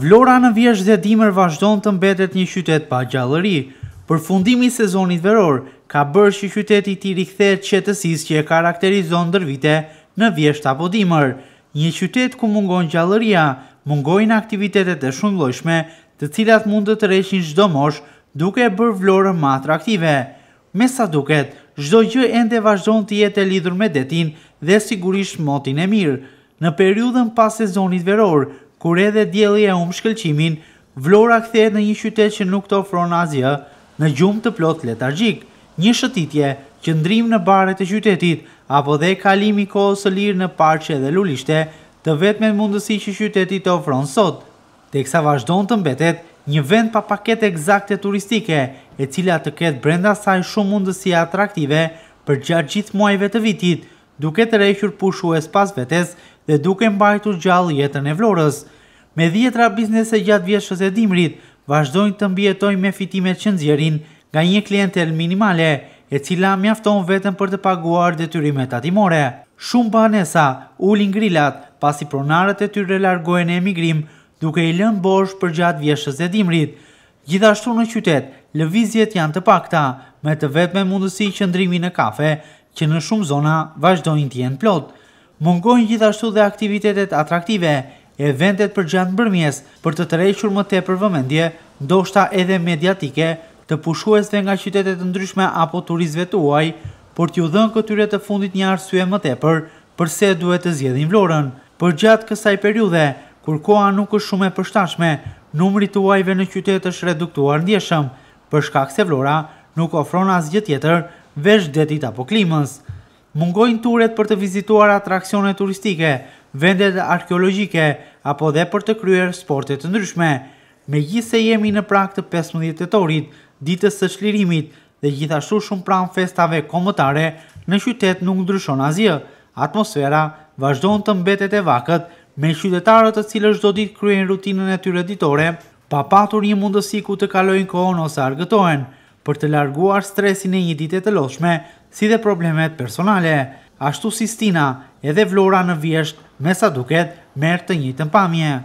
Vlora në vjeshtë dhe dimër vazhdon të mbetet një qytet pa gjallëri, për fundimi sezonit veror ka bërë që qytetit të rikthet qëtësis që e karakterizon dërvite vite në vjeshtë apo dimër. Një qytet ku mungon gjallëria, mungojnë aktivitetet e shumë lojshme të cilat mund të të reqin shdo mosh duke e bërë vlorën ma atraktive. Me sa duket, shdo gjë e ndë vazhdojnë të jetë e lidur me detin dhe sigurisht motin e mirë. Në periudën pas sezonit veror, kur edhe djeli e umë shkëllqimin, vlora kthehet në një qytet që nuk të ofron Azië në gjumë të plot letargjik, një shëtitje që ndrim në bare të qytetit, apo dhe kalimi kohës së lirë në parqe dhe lulishte të vetë me mundësi që qytetit të ofron sot. Tek sa vazhdojnë të mbetet, një vend pa paket e gzakte turistike, e cila të ketë brenda saj shumë mundësi atraktive për gjatë gjithë muajve të vitit, duke të rejshur pushu e spas vetes dhe duke mbajtur gjallë jetën e vlorës. Me dhjetra biznese gjatë vjeshtës e dimrit, vazhdojnë të mbjetoj me fitimet që nëzjerin nga një klientel minimale, e cila mjafton vetën për të paguar detyrimet atimore. Shumë banesa, ulin grillat, pasi pronarët e tyre largohen e emigrim, duke i lën bosh për gjatë vjeshës e dimrit. Gjithashtu në qytet, lëvizjet janë të pakta, me të vetë me mundësi qëndrimi në kafe, që në shumë zona vazhdojnë të jenë plot. Mungojnë gjithashtu dhe aktivitetet atraktive, eventet për gjatë mbërmjes për të rejshur më tepër vëmendje, ndoshta edhe mediatike, të pushuesve nga qytetet të ndryshme apo turizve të uaj, por t'ju dhënë këtyre të fundit një arsye më tepër përse duhet të zgjedhin Vlorën. Për gjatë kësaj periudhe, kur koha nuk është shumë e përshtatshme, numri të uajve në qytet është reduktuar ndjeshëm, për shkak se Vlora nuk ofron asgjë tjetër vesh detit apo klimës. Mungojnë turet për të vizituar atrakcione turistike, vendet arkeologike, apo dhe për të kryer sportet të ndryshme. Me gjithë se jemi në prak të 15 etorit, ditës së shlirimit dhe gjithashtu shumë pram festave komotare, në qytet nuk ndryshon azje. Atmosfera vazhdojnë të mbetet e vakët me qytetarët të cilë është do ditë kryen rutinën e tyre ditore, pa patur një mundësi ku të kalojnë kohën ose argëtojnë për të larguar stresin e një dite të loshme, si dhe problemet personale. Ashtu si Stina, edhe Vlora në vjesht, me sa duket, mërë të një të mpamje.